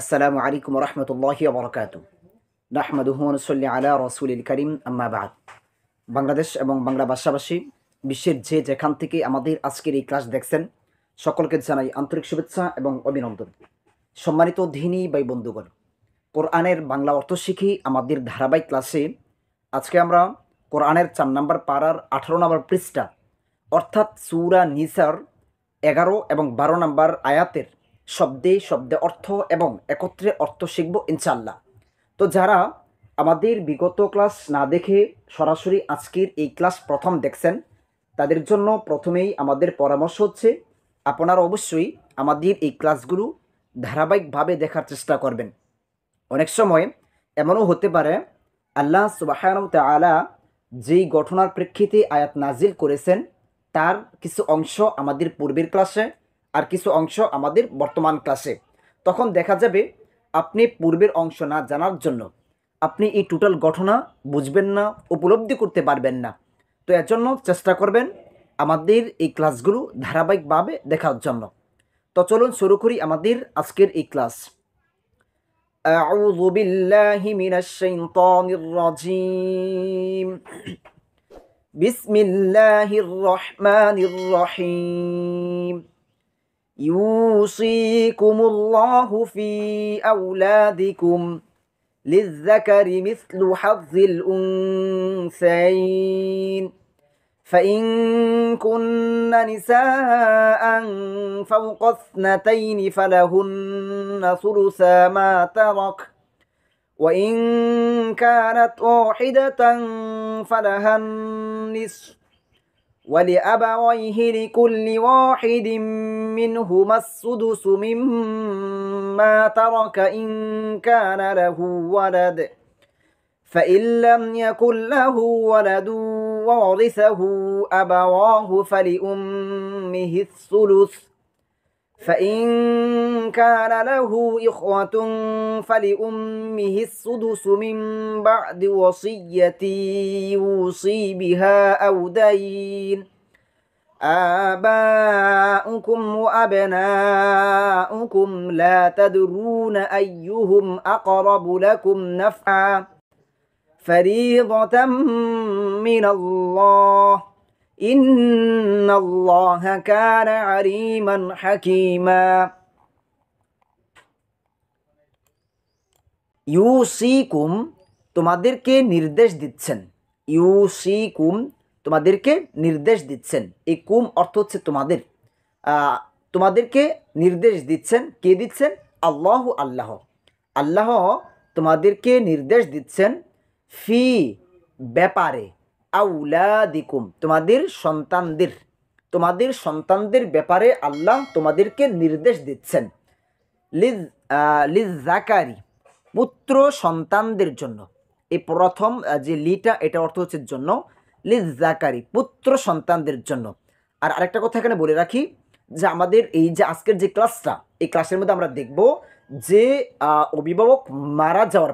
আসসালামু আলাইকুম রহমতুল্লাহি আবরকাত হুমন সল্লি আলা রসুলিল করিম আম্মাবাদ বাংলাদেশ এবং বাংলা ভাষাভাষী বিশ্বের যে যেখান থেকে আমাদের আজকের এই ক্লাস দেখছেন সকলকে জানাই আন্তরিক শুভেচ্ছা এবং অভিনন্দন সম্মানিত ধিনী বাই বন্ধুগণ কোরআনের বাংলা অর্থ শিখি আমাদের ধারাবাহিক ক্লাসে আজকে আমরা কোরআনের চার নম্বর পাড়ার আঠারো নম্বর পৃষ্ঠা অর্থাৎ সুরা নিসার এগারো এবং বারো নম্বর আয়াতের শব্দে শব্দে অর্থ এবং একত্রে অর্থ শিখব ইনশাল্লাহ তো যারা আমাদের বিগত ক্লাস না দেখে সরাসরি আজকের এই ক্লাস প্রথম দেখছেন তাদের জন্য প্রথমেই আমাদের পরামর্শ হচ্ছে আপনারা অবশ্যই আমাদের এই ক্লাসগুলো ধারাবাহিকভাবে দেখার চেষ্টা করবেন অনেক সময় এমনও হতে পারে আল্লাহ সুবাহানু আলা যেই ঘটনার প্রেক্ষিতে আয়াত নাজিল করেছেন তার কিছু অংশ আমাদের পূর্বের ক্লাসে আর কিছু অংশ আমাদের বর্তমান ক্লাসে তখন দেখা যাবে আপনি পূর্বের অংশ না জানার জন্য আপনি এই টোটাল ঘটনা বুঝবেন না উপলব্ধি করতে পারবেন না তো এর জন্য চেষ্টা করবেন আমাদের এই ক্লাসগুলো ধারাবাহিকভাবে দেখার জন্য তো চলুন শুরু করি আমাদের আজকের এই ক্লাস أعوذ بالله রহিম يوصيكم الله في أولادكم للذكر مثل حظ الأنثيين فإن كن نساء فوق اثنتين فلهن ثلثا ما ترك وإن كانت واحدة فلها النصف ولأبويه لكل واحد منهما السدس مما ترك إن كان له ولد فإن لم يكن له ولد وورثه أبواه فلأمه الثلث فإن كان له إخوة فلأمه السدس من بعد وصية يوصي بها أو دين آباؤكم وأبناؤكم لا تدرون أيهم أقرب لكم نفعا فريضة من الله إن الله كان عليما حكيما ইউসিকুম তোমাদেরকে নির্দেশ দিচ্ছেন ইউসিকুম তোমাদেরকে নির্দেশ দিচ্ছেন এই কুম অর্থ হচ্ছে তোমাদের তোমাদেরকে নির্দেশ দিচ্ছেন কে দিচ্ছেন আল্লাহ আল্লাহ আল্লাহ তোমাদেরকে নির্দেশ দিচ্ছেন ফি ব্যাপারে আউলাদিকুম তোমাদের সন্তানদের তোমাদের সন্তানদের ব্যাপারে আল্লাহ তোমাদেরকে নির্দেশ দিচ্ছেন লিজ লিজ জাকারি পুত্র সন্তানদের জন্য এই প্রথম যে লিটা এটা অর্থ হচ্ছে জন্য লিজ জাকারি পুত্র সন্তানদের জন্য আর আরেকটা কথা এখানে বলে রাখি যে আমাদের এই যে আজকের যে ক্লাসটা এই ক্লাসের মধ্যে আমরা দেখব যে অভিভাবক মারা যাওয়ার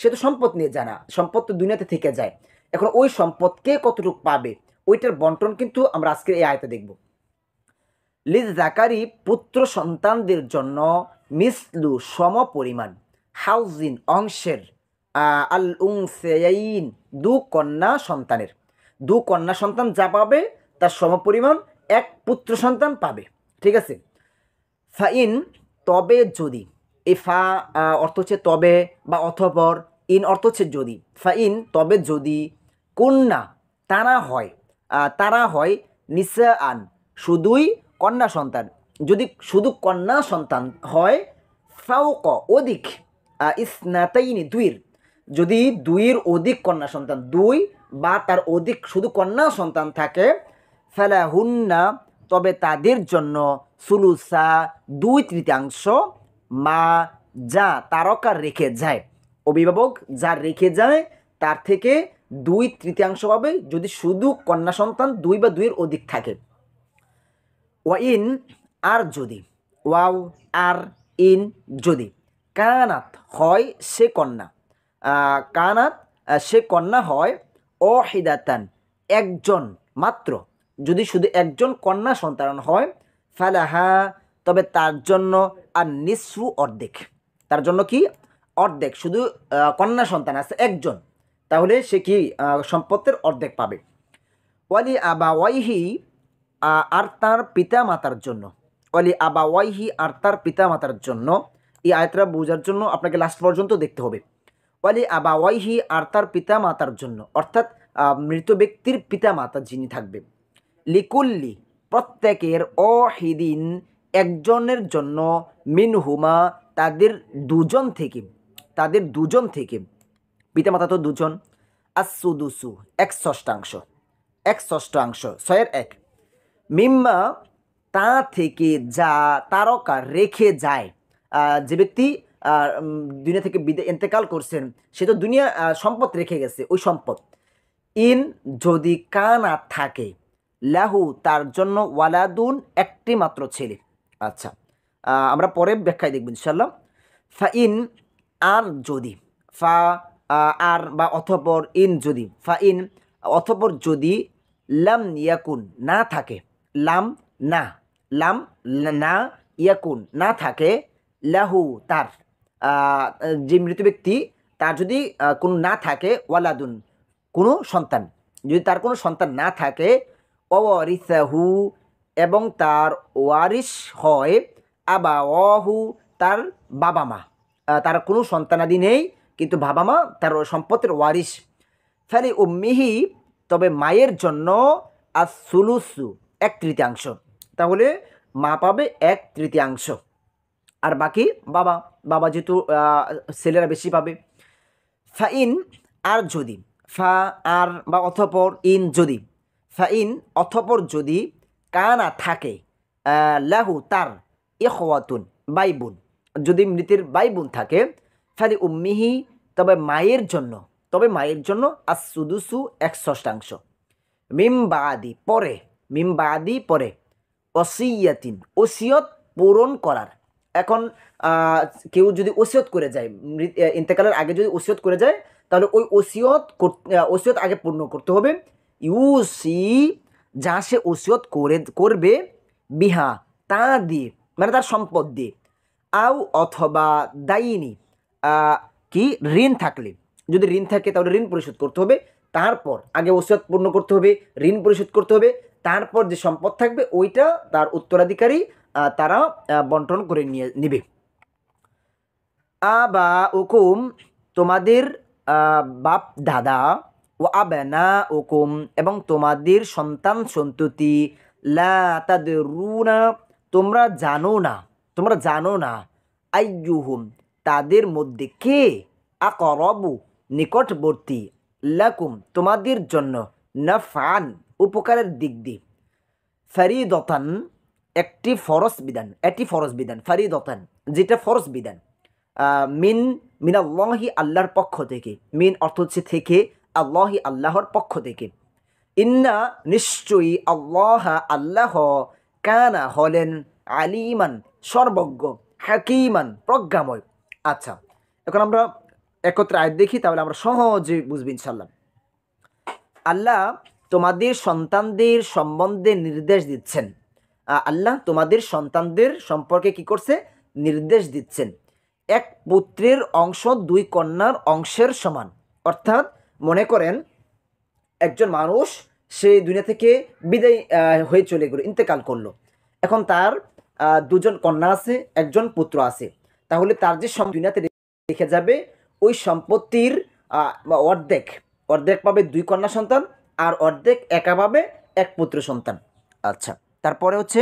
সে তো সম্পদ নিয়ে যায় না সম্পদ তো দুনিয়াতে থেকে যায় এখন ওই সম্পদকে কতটুকু পাবে ওইটার বন্টন কিন্তু আমরা আজকের এই আয়তে দেখব লিজ জাকারি পুত্র সন্তানদের জন্য মিসলু সম পরিমাণ হাউজিন অংশের আল উং দু কন্যা সন্তানের দু কন্যা সন্তান যা পাবে তার সম পরিমাণ এক পুত্র সন্তান পাবে ঠিক আছে ফাইন তবে যদি এ ফা অর্থ হচ্ছে তবে বা অথপর ইন অর্থ হচ্ছে যদি ফাইন তবে যদি কন্যা তারা হয় তারা হয় নিসা আন শুধুই কন্যা সন্তান যদি শুধু কন্যা সন্তান হয় ফাউক অধিক ইসনাতাইনি দুইর যদি দুইয়ের অধিক কন্যা সন্তান দুই বা তার অধিক শুধু কন্যা সন্তান থাকে হুন্না তবে তাদের জন্য সুলুসা দুই তৃতীয়াংশ মা যা তারকা রেখে যায় অভিভাবক যা রেখে যায় তার থেকে দুই তৃতীয়াংশ হবে যদি শুধু কন্যা সন্তান দুই বা দুইয়ের অধিক থাকে ওয়া ইন আর যদি ওয়াও আর ইন যদি কানাত হয় সে কন্যা কানাত সে কন্যা হয় অহিদাতান একজন মাত্র যদি শুধু একজন কন্যা সন্তান হয় ফালাহা তবে তার জন্য আর নিঃসু অর্ধেক তার জন্য কি অর্ধেক শুধু কন্যা সন্তান আছে একজন তাহলে সে কি সম্পত্তির অর্ধেক পাবে ওয়ালি আবা ওয়াইহি আর তার পিতা মাতার জন্য ওয়ালি আবা ওয়াইহি আর তার পিতা মাতার জন্য এই আয়তরা বোঝার জন্য আপনাকে লাস্ট পর্যন্ত দেখতে হবে ওয়ালি আবা ওয়াইহি আর তার পিতা মাতার জন্য অর্থাৎ মৃত ব্যক্তির পিতা মাতা যিনি থাকবে লিকুল্লি প্রত্যেকের অহিদিন একজনের জন্য মিনহুমা তাদের দুজন থেকে তাদের দুজন থেকে পিতামাতা তো দুজন আসু দুসু এক ষষ্ঠাংশ এক ষষ্ঠাংশ ছয়ের এক মিম্মা তা থেকে যা তারকা রেখে যায় যে ব্যক্তি দুনিয়া থেকে বিদে এতেকাল করছেন সে তো দুনিয়া সম্পদ রেখে গেছে ওই সম্পদ ইন যদি কানা থাকে লাহু তার জন্য ওয়ালাদুন একটি মাত্র ছেলে আচ্ছা আমরা পরে ব্যাখ্যায় দেখব ইনশাল্লাহ ফা ইন আর যদি ফা আর বা অথপর ইন যদি ফা ইন অথপর যদি লাম ইয়াকুন না থাকে লাম না লাম না ইয়াকুন না থাকে লাহু তার যে মৃত ব্যক্তি তার যদি কোনো না থাকে ওয়ালাদুন কোনো সন্তান যদি তার কোনো সন্তান না থাকে অরিসাহু এবং তার ওয়ারিস হয় আবা অহু তার বাবা মা তার কোনো সন্তানাদি নেই কিন্তু বাবা মা তার সম্পত্তির ওয়ারিস ফেলে উম্মিহি তবে মায়ের জন্য আর সুলুসু এক তৃতীয়াংশ তাহলে মা পাবে এক তৃতীয়াংশ আর বাকি বাবা বাবা যেহেতু ছেলেরা বেশি পাবে ফা ইন আর যদি ফা আর বা অথপর ইন যদি ফা ইন অথপর যদি কানা থাকে লাহু তার ইহওয়াতুন বাইবুন যদি মৃতের বাইবুন থাকে ফালি উম্মিহি তবে মায়ের জন্য তবে মায়ের জন্য আস সুদুসু এক ষষ্ঠাংশ মিমবাদি পরে মিমবাদি পরে অসিয়াতিন ওসিয়ত পূরণ করার এখন কেউ যদি ওসিয়ত করে যায় ইন্তেকালের আগে যদি ওসিয়ত করে যায় তাহলে ওই ওসিয়ত ওসিয়ত আগে পূর্ণ করতে হবে ইউসি যা সে ওসিয়ত করে করবে বিহা তা দিয়ে মানে তার সম্পদ দিয়ে আউ অথবা দায়িনী কি ঋণ থাকলে যদি ঋণ থাকে তাহলে ঋণ পরিশোধ করতে হবে তারপর আগে ওসিয়াত পূর্ণ করতে হবে ঋণ পরিশোধ করতে হবে তারপর যে সম্পদ থাকবে ওইটা তার উত্তরাধিকারী তারা বন্টন করে নিয়ে নিবে আ বা ওকুম তোমাদের বাপ দাদা ও আবেনা ওকুম এবং তোমাদের সন্তান সন্ততি লা তাদের রুনা তোমরা জানো না তোমরা জানো না হুম তাদের মধ্যে কে আকরবু নিকটবর্তী লাকুম তোমাদের জন্য নাফান উপকারের দিক দিয়ে ফারিদতান একটি ফরস বিধান এটি ফরস বিধান ফারিদতান যেটা ফরস বিধান মিন মিন আল্লাহি আল্লাহর পক্ষ থেকে মিন অর্থ হচ্ছে থেকে আল্লাহি আল্লাহর পক্ষ থেকে ইন্না নিশ্চয়ই আল্লাহ আল্লাহ কানা হলেন আলিমান সর্বজ্ঞ হাকিমান প্রজ্ঞাময় আচ্ছা এখন আমরা একত্রে আয় দেখি তাহলে আমরা সহজে বুঝবি ইনশাল্লাহ আল্লাহ তোমাদের সন্তানদের সম্বন্ধে নির্দেশ দিচ্ছেন আল্লাহ তোমাদের সন্তানদের সম্পর্কে কি করছে নির্দেশ দিচ্ছেন এক পুত্রের অংশ দুই কন্যার অংশের সমান অর্থাৎ মনে করেন একজন মানুষ সে দুনিয়া থেকে বিদায় হয়ে চলে গেল ইন্তেকাল করলো এখন তার দুজন কন্যা আছে একজন পুত্র আছে তাহলে তার যে দুনিয়াতে রেখে যাবে ওই সম্পত্তির অর্ধেক অর্ধেক পাবে দুই কন্যা সন্তান আর অর্ধেক একা পাবে এক পুত্র সন্তান আচ্ছা তারপরে হচ্ছে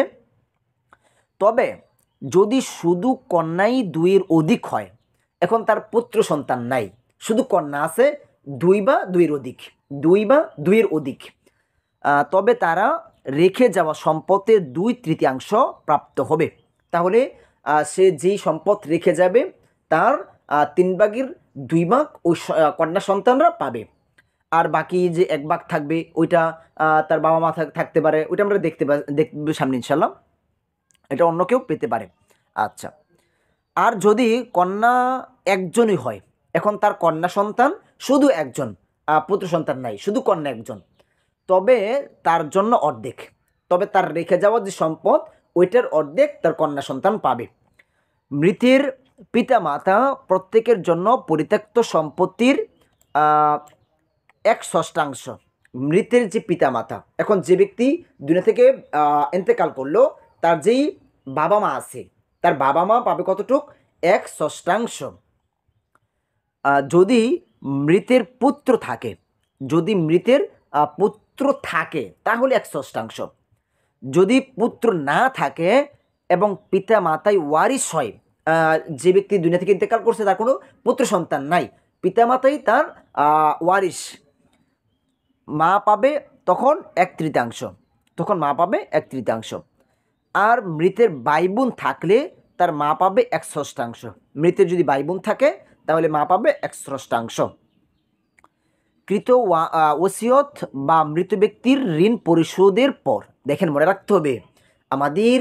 তবে যদি শুধু কন্যাই দুইয়ের অধিক হয় এখন তার পুত্র সন্তান নাই শুধু কন্যা আছে দুই বা দুইয়ের অধিক দুই বা দুইয়ের অধিক তবে তারা রেখে যাওয়া সম্পদের দুই তৃতীয়াংশ প্রাপ্ত হবে তাহলে সে যেই সম্পদ রেখে যাবে তার তিন ভাগের দুই ভাগ ওই কন্যা সন্তানরা পাবে আর বাকি যে এক ভাগ থাকবে ওইটা তার বাবা মা থাকতে পারে ওইটা আমরা দেখতে দেখব সামনে ইনশাল্লাহ এটা অন্য কেউ পেতে পারে আচ্ছা আর যদি কন্যা একজনই হয় এখন তার কন্যা সন্তান শুধু একজন পুত্র সন্তান নাই শুধু কন্যা একজন তবে তার জন্য অর্ধেক তবে তার রেখে যাওয়ার যে সম্পদ ওইটার অর্ধেক তার কন্যা সন্তান পাবে মৃতের মাতা প্রত্যেকের জন্য পরিত্যক্ত সম্পত্তির এক ষষ্ঠাংশ মৃতের যে পিতা মাতা এখন যে ব্যক্তি দুনিয়া থেকে এতেকাল করলো তার যেই বাবা মা আছে তার বাবা মা পাবে কতটুক এক ষষ্ঠাংশ যদি মৃতের পুত্র থাকে যদি মৃতের পুত্র থাকে তাহলে এক ষষ্ঠাংশ যদি পুত্র না থাকে এবং পিতা মাতায় ওয়ারিস হয় যে ব্যক্তি দুনিয়া থেকে ইন্তেকাল করছে তার কোনো পুত্র সন্তান নাই পিতামাতাই তার ওয়ারিস মা পাবে তখন এক তৃতীয়াংশ তখন মা পাবে এক তৃতীয়াংশ আর মৃতের বাইবুন থাকলে তার মা পাবে এক ষষ্ঠাংশ মৃতের যদি বাইবুন থাকে তাহলে মা পাবে এক ষষ্ঠাংশ কৃত ওসিয়ত বা মৃত ব্যক্তির ঋণ পরিশোধের পর দেখেন মনে রাখতে হবে আমাদের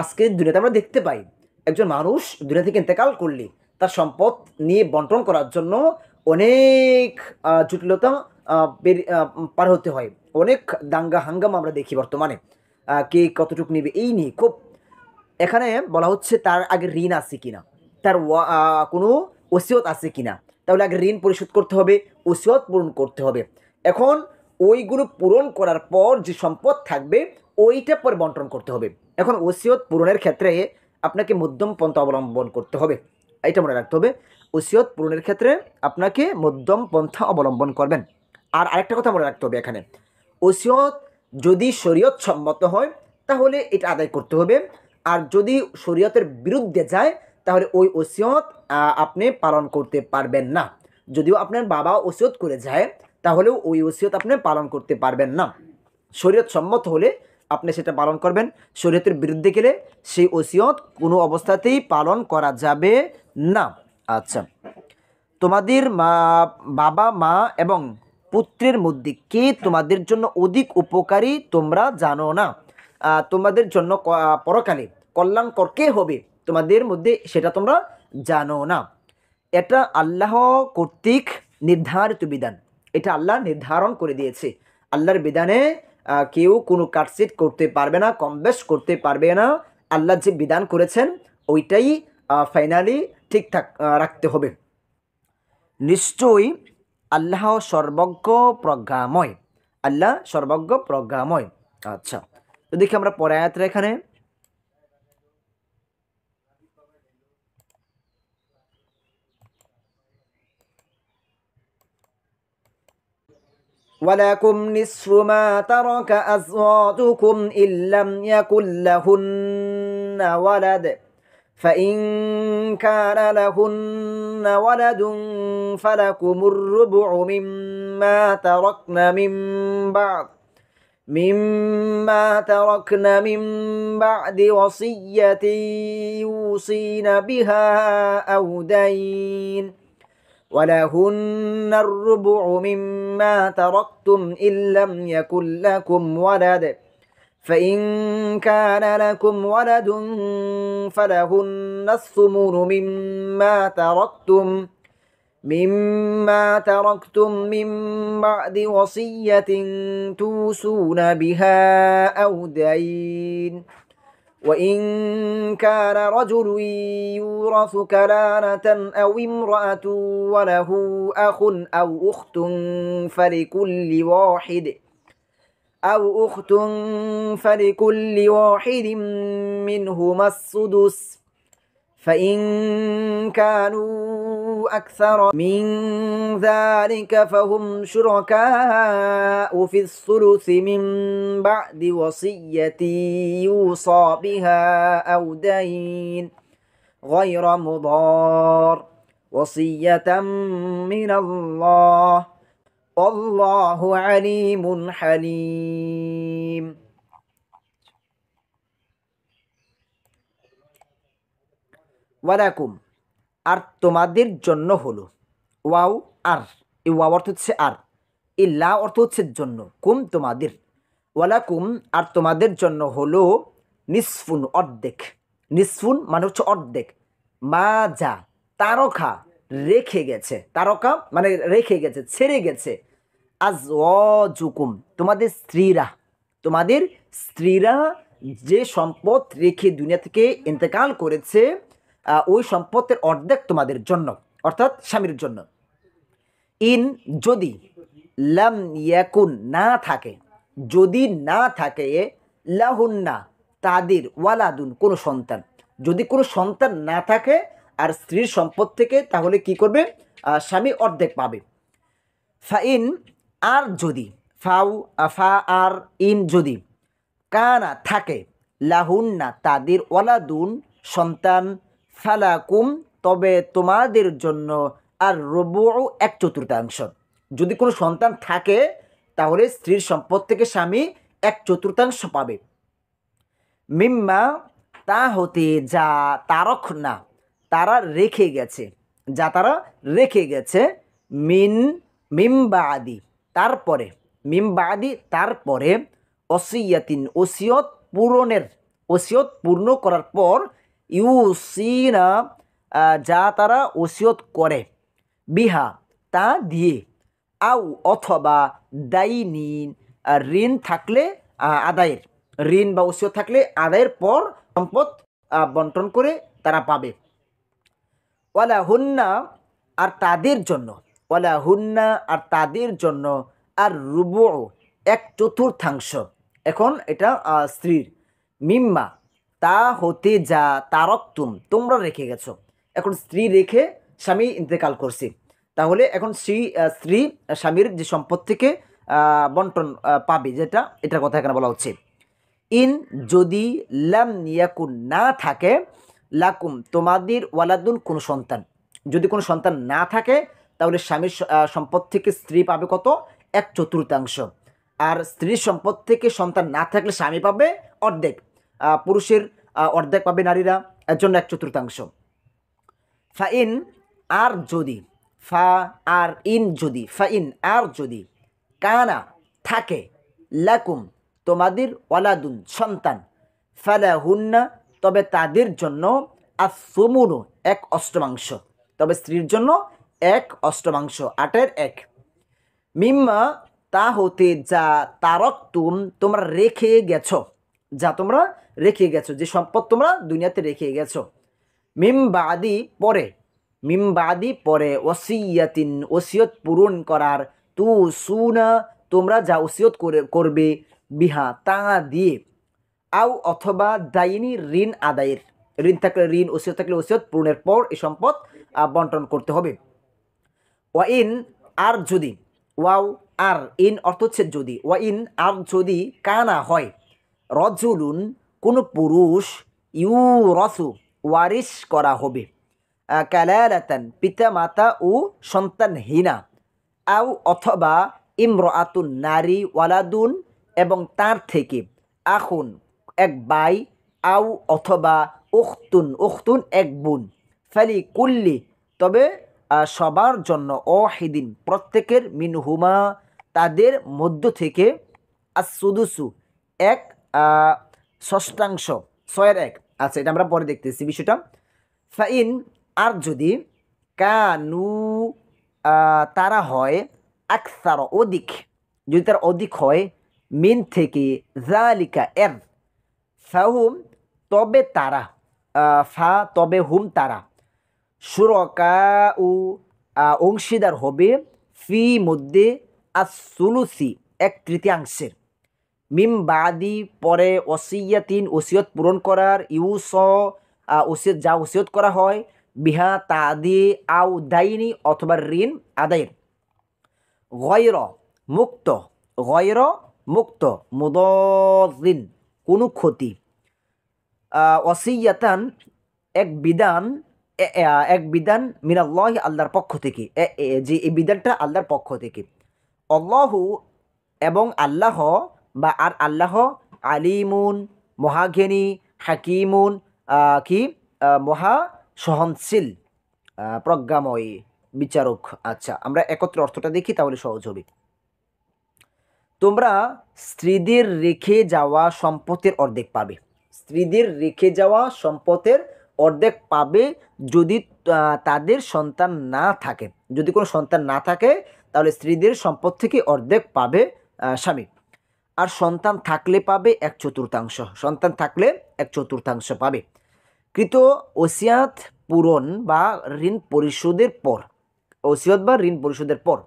আজকে দুনিয়াতে আমরা দেখতে পাই একজন মানুষ দুনিয়া থেকে ইন্তেকাল করলে তার সম্পদ নিয়ে বন্টন করার জন্য অনেক জটিলতা পার হতে হয় অনেক দাঙ্গা হাঙ্গাম আমরা দেখি বর্তমানে কে কতটুকু নেবে এই নিয়ে খুব এখানে বলা হচ্ছে তার আগে ঋণ আছে কিনা তার কোনো ওসিয়ত আছে কিনা তাহলে আগে ঋণ পরিশোধ করতে হবে ওসিয়ত পূরণ করতে হবে এখন ওইগুলো পূরণ করার পর যে সম্পদ থাকবে ওইটা পরে বন্টন করতে হবে এখন ওসিয়ত পূরণের ক্ষেত্রে আপনাকে মধ্যম পন্থা অবলম্বন করতে হবে এটা মনে রাখতে হবে ওসিয়ত পূরণের ক্ষেত্রে আপনাকে মধ্যম পন্থা অবলম্বন করবেন আর আরেকটা কথা মনে রাখতে হবে এখানে ওসিয়ত যদি শরীয়ত সম্মত হয় তাহলে এটা আদায় করতে হবে আর যদি শরীয়তের বিরুদ্ধে যায় তাহলে ওই ওসিয়ত আপনি পালন করতে পারবেন না যদিও আপনার বাবা ওসিয়ত করে যায় তাহলেও ওই ওসিয়ত আপনি পালন করতে পারবেন না শরীয়ত সম্মত হলে আপনি সেটা পালন করবেন শরীয়তের বিরুদ্ধে গেলে সেই ওসিয়ত কোনো অবস্থাতেই পালন করা যাবে না আচ্ছা তোমাদের মা বাবা মা এবং পুত্রের মধ্যে কে তোমাদের জন্য অধিক উপকারী তোমরা জানো না তোমাদের জন্য পরকালে কল্যাণকর কে হবে তোমাদের মধ্যে সেটা তোমরা জানো না এটা আল্লাহ কর্তৃক নির্ধারিত বিধান এটা আল্লাহ নির্ধারণ করে দিয়েছে আল্লাহর বিধানে কেউ কোনো কাটসিট করতে পারবে না কম বেশ করতে পারবে না আল্লাহ যে বিধান করেছেন ওইটাই ফাইনালি ঠিকঠাক রাখতে হবে নিশ্চয়ই আল্লাহ সর্বজ্ঞ প্রজ্ঞাময় আল্লাহ সর্বজ্ঞ প্রজ্ঞাময় আচ্ছা তো দেখি আমরা পরে এখানে ولكم نصف ما ترك أزواجكم إن لم يكن لهن ولد فإن كان لهن ولد فلكم الربع مما تركن من بعد مما تركن من بعد وصية يوصين بها أو دين ۖ ولهن الربع مما تركتم إن لم يكن لكم ولد فإن كان لكم ولد فلهن الثمن مما تركتم مما تركتم من بعد وصية توصون بها أو دين وإن كان رجل يورث كلالة أو امرأة وله أخ أو أخت فلكل واحد أو أخت فلكل واحد منهما السدس فإن كانوا أكثر من ذلك فهم شركاء في الثلث من بعد وصية يوصى بها أو دين غير مضار وصية من الله والله عليم حليم ولكم আর তোমাদের জন্য হলো ওয়াও আর এই ওয়া অর্থ হচ্ছে আর এই লা অর্থ হচ্ছে জন্য কুম তোমাদের ওয়ালা কুম আর তোমাদের জন্য হলো নিসফুন অর্ধেক নিসফুন মানে হচ্ছে অর্ধেক মা যা তারকা রেখে গেছে তারকা মানে রেখে গেছে ছেড়ে গেছে আজ অজুকুম তোমাদের স্ত্রীরা তোমাদের স্ত্রীরা যে সম্পদ রেখে দুনিয়া থেকে ইন্তেকাল করেছে ওই সম্পদের অর্ধেক তোমাদের জন্য অর্থাৎ স্বামীর জন্য ইন যদি লাম ইয়াকুন না থাকে যদি না থাকে লাহুন্না তাদের ওয়ালাদুন কোনো সন্তান যদি কোনো সন্তান না থাকে আর স্ত্রীর সম্পদ থেকে তাহলে কি করবে স্বামী অর্ধেক পাবে ফাইন আর যদি ফাউ ফা আর ইন যদি কানা থাকে লাহুন্না তাদের ওয়ালাদুন সন্তান ফালাকুম তবে তোমাদের জন্য আর রবু এক চতুর্থাংশ যদি কোনো সন্তান থাকে তাহলে স্ত্রীর সম্পদ থেকে স্বামী এক চতুর্থাংশ পাবে মিম্মা তা হতে যা তারক না তারা রেখে গেছে যা তারা রেখে গেছে মিন মিম্বা আদি তারপরে মিম্বা আদি তারপরে অসিয়াতিন ওসিয়ত পূরণের ওসিয়ত পূর্ণ করার পর ইউ সি না যা তারা ওসিয়ত করে বিহা তা দিয়ে আউ অথবা নিন ঋণ থাকলে আদায়ের ঋণ বা ওসিয়ত থাকলে আদায়ের পর সম্পদ বন্টন করে তারা পাবে ওয়ালা হুন্না আর তাদের জন্য ওয়ালা হুন্না আর তাদের জন্য আর রুব এক চতুর্থাংশ এখন এটা স্ত্রীর মিম্মা তা হতে যা তারক তুম তোমরা রেখে গেছো এখন স্ত্রী রেখে স্বামী ইন্তেকাল করছি তাহলে এখন স্ত্রী স্ত্রী স্বামীর যে সম্পদ থেকে বন্টন পাবে যেটা এটার কথা এখানে বলা হচ্ছে ইন যদি লাম ইয়াকুন না থাকে লাকুম তোমাদের ওয়ালাদুন কোনো সন্তান যদি কোনো সন্তান না থাকে তাহলে স্বামীর সম্পদ থেকে স্ত্রী পাবে কত এক চতুর্থাংশ আর স্ত্রীর সম্পদ থেকে সন্তান না থাকলে স্বামী পাবে অর্ধেক পুরুষের অর্ধেক পাবে নারীরা এর জন্য এক চতুর্থাংশ ফা ইন আর যদি ফা আর ইন যদি ফা ইন আর যদি কানা থাকে লাকুম তোমাদের ওয়ালাদুন সন্তান ফালা হুন্না তবে তাদের জন্য আর সমুন এক অষ্টমাংশ তবে স্ত্রীর জন্য এক অষ্টমাংশ আটের এক মিম্মা তা হতে যা তারক তুম তোমরা রেখে গেছ যা তোমরা রেখে গেছো যে সম্পদ তোমরা দুনিয়াতে রেখে গেছো মিমবাদি পরে মিমবাদি পরে ওসিয়াতিন ওসিয়ত পূরণ করার তু সুনা তোমরা যা ওসিয়ত করে করবে বিহা তা দিয়ে আও অথবা দায়নি ঋণ আদায়ের ঋণ থাকলে ঋণ ওসিয়ত থাকলে ওসিয়ত পূরণের পর এই সম্পদ বন্টন করতে হবে ওয়া ইন আর যদি ওয়াও আর ইন অর্থ হচ্ছে যদি ওয়া ইন আর যদি কানা হয় রজুলুন কোনো পুরুষ ইউ রসু ওয়ারিস করা হবে ক্যালারাতান পিতা মাতা ও সন্তানহীনা আউ অথবা আতুন নারী ওয়ালাদুন এবং তার থেকে আখুন এক বাই আউ অথবা উখতুন উখতুন এক বোন ফেলি কুল্লি তবে সবার জন্য অহিদিন প্রত্যেকের মিনহুমা তাদের মধ্য থেকে আসুদুসু এক ষষ্ঠাংশ ছয়ের এক আচ্ছা এটা আমরা পরে দেখতেছি বিষয়টা ফাইন আর যদি কানু তারা হয় আকসার অধিক যদি তার অধিক হয় মিন থেকে জালিকা এর ফাহুম তবে তারা ফা তবে হুম তারা সুরকা ও অংশীদার হবে ফি মধ্যে আর সুলুসি এক তৃতীয়াংশের মিম বাদি পরে অসিয়াতিন ওসিয়ত পূরণ করার ইউস ওসিয়ত যা ওসিয়ত করা হয় বিহা তাদি আউ দাইনি অথবা ঋণ আদায়ের গয়র মুক্ত গয়র মুক্ত মুদিন কোনো ক্ষতি অসিয়াতান এক বিধান এক বিধান মিনাল্লাহ আল্লাহর পক্ষ থেকে যে এই বিধানটা আল্লাহর পক্ষ থেকে অল্লাহু এবং আল্লাহ বা আর আল্লাহ আলিমুন মহাঘেনী হাকিমুন কি মহা সহনশীল প্রজ্ঞাময়ী বিচারক আচ্ছা আমরা একত্র অর্থটা দেখি তাহলে সহজ হবে তোমরা স্ত্রীদের রেখে যাওয়া সম্পদের অর্ধেক পাবে স্ত্রীদের রেখে যাওয়া সম্পদের অর্ধেক পাবে যদি তাদের সন্তান না থাকে যদি কোনো সন্তান না থাকে তাহলে স্ত্রীদের সম্পদ থেকে অর্ধেক পাবে স্বামী আর সন্তান থাকলে পাবে এক চতুর্থাংশ সন্তান থাকলে এক চতুর্থাংশ পাবে কৃত ওসিয়াত পূরণ বা ঋণ পরিশোধের পর ওসিয়ত বা ঋণ পরিশোধের পর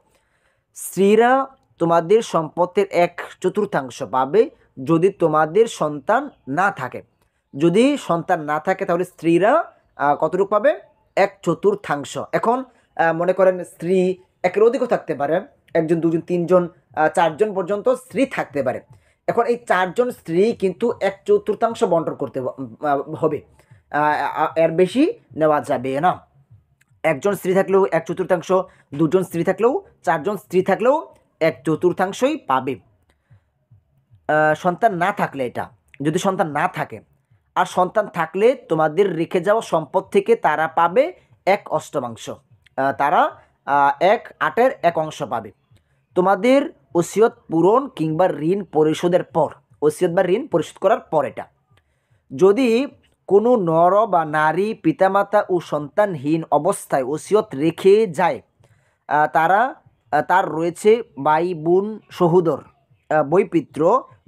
স্ত্রীরা তোমাদের সম্পদের এক চতুর্থাংশ পাবে যদি তোমাদের সন্তান না থাকে যদি সন্তান না থাকে তাহলে স্ত্রীরা কতটুকু পাবে এক চতুর্থাংশ এখন মনে করেন স্ত্রী একের অধিকও থাকতে পারে একজন দুজন তিনজন চারজন পর্যন্ত স্ত্রী থাকতে পারে এখন এই চারজন স্ত্রী কিন্তু এক চতুর্থাংশ বন্টন করতে হবে এর বেশি নেওয়া যাবে না একজন স্ত্রী থাকলেও এক চতুর্থাংশ দুজন স্ত্রী থাকলেও চারজন স্ত্রী থাকলেও এক চতুর্থাংশই পাবে সন্তান না থাকলে এটা যদি সন্তান না থাকে আর সন্তান থাকলে তোমাদের রেখে যাওয়া সম্পদ থেকে তারা পাবে এক অষ্টমাংশ তারা এক আটের এক অংশ পাবে তোমাদের ওসিয়ত পূরণ কিংবা ঋণ পরিশোধের পর ওসিয়ত বা ঋণ পরিশোধ করার পর এটা যদি কোনো নর বা নারী পিতামাতা ও সন্তানহীন অবস্থায় ওসিয়ত রেখে যায় তারা তার রয়েছে বাই বোন সহোদর বৈপিত্র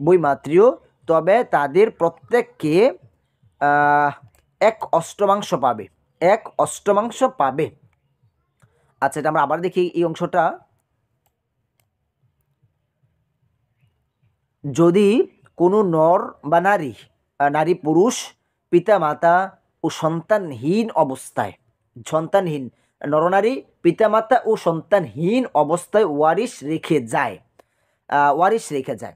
বৈমাতৃয় তবে তাদের প্রত্যেককে এক অষ্টমাংশ পাবে এক অষ্টমাংশ পাবে আচ্ছা এটা আমরা আবার দেখি এই অংশটা যদি কোনো নর বা নারী নারী পুরুষ পিতা মাতা ও সন্তানহীন অবস্থায় সন্তানহীন নরনারী পিতামাতা ও সন্তানহীন অবস্থায় ওয়ারিশ রেখে যায় ওয়ারিশ রেখে যায়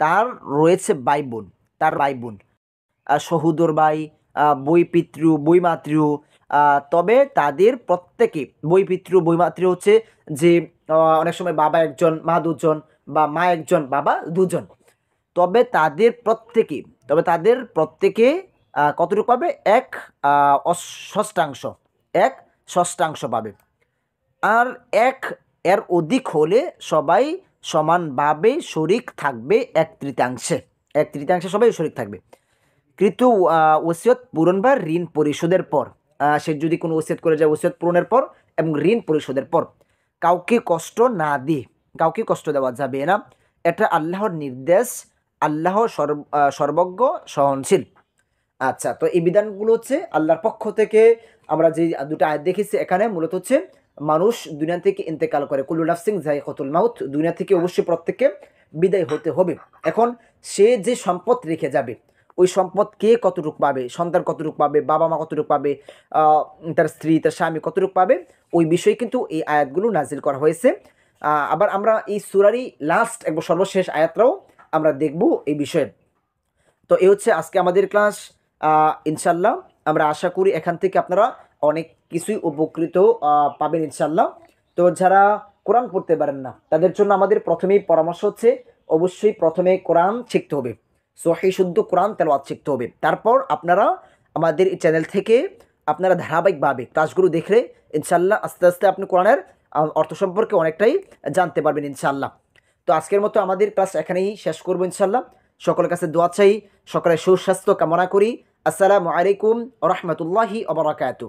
তার রয়েছে বাই বোন তার বাই বোন সহুদর বাই বই পিতৃ বই মাতৃ তবে তাদের প্রত্যেকে বই পিতৃ বই মাতৃ হচ্ছে যে অনেক সময় বাবা একজন মা দুজন বা মা একজন বাবা দুজন তবে তাদের প্রত্যেকে তবে তাদের প্রত্যেকে কতটুকু পাবে এক ষষ্ঠাংশ এক ষষ্ঠাংশ পাবে আর এক এর অধিক হলে সবাই সমানভাবে শরিক থাকবে এক তৃতীয়াংশে এক তৃতীয়াংশে সবাই শরিক থাকবে কৃত ওসিয়ত পূরণ বা ঋণ পরিশোধের পর সে যদি কোনো ওসিয়ত করে যায় ওসিয়ত পূরণের পর এবং ঋণ পরিশোধের পর কাউকে কষ্ট না দিয়ে কাউকে কষ্ট দেওয়া যাবে না এটা আল্লাহর নির্দেশ আল্লাহ সর্বজ্ঞ সহনশীল আচ্ছা তো এই বিধানগুলো হচ্ছে আল্লাহর পক্ষ থেকে আমরা যে দুটো আয় দেখেছি এখানে মূলত হচ্ছে মানুষ দুনিয়া থেকে ইন্তেকাল করে কুলুলাফ সিং জাহি কতুল মাউথ দুনিয়া থেকে অবশ্যই প্রত্যেককে বিদায় হতে হবে এখন সে যে সম্পদ রেখে যাবে ওই সম্পদ কে কতটুক পাবে সন্তান কতটুক পাবে বাবা মা কতটুক পাবে তার স্ত্রী তার স্বামী কতটুক পাবে ওই বিষয়ে কিন্তু এই আয়াতগুলো নাজিল করা হয়েছে আবার আমরা এই সুরারই লাস্ট একবার সর্বশেষ আয়াতটাও আমরা দেখব এই বিষয়ে তো এই হচ্ছে আজকে আমাদের ক্লাস ইনশাল্লাহ আমরা আশা করি এখান থেকে আপনারা অনেক কিছুই উপকৃত পাবেন ইনশাল্লাহ তো যারা কোরআন পড়তে পারেন না তাদের জন্য আমাদের প্রথমেই পরামর্শ হচ্ছে অবশ্যই প্রথমে কোরআন শিখতে হবে সেই শুদ্ধ কোরআন তেলাওয়াত শিখতে হবে তারপর আপনারা আমাদের এই চ্যানেল থেকে আপনারা ধারাবাহিকভাবে ক্লাসগুলো দেখলে ইনশাল্লাহ আস্তে আস্তে আপনি কোরআনের অর্থ সম্পর্কে অনেকটাই জানতে পারবেন ইনশাল্লাহ তো আজকের মতো আমাদের ক্লাস এখানেই শেষ করব ইনশাল্লাহ সকলের কাছে দোয়া চাই সকলের সুস্বাস্থ্য কামনা করি আসসালামু আলাইকুম রহমতুল্লাহি অবরাকাতু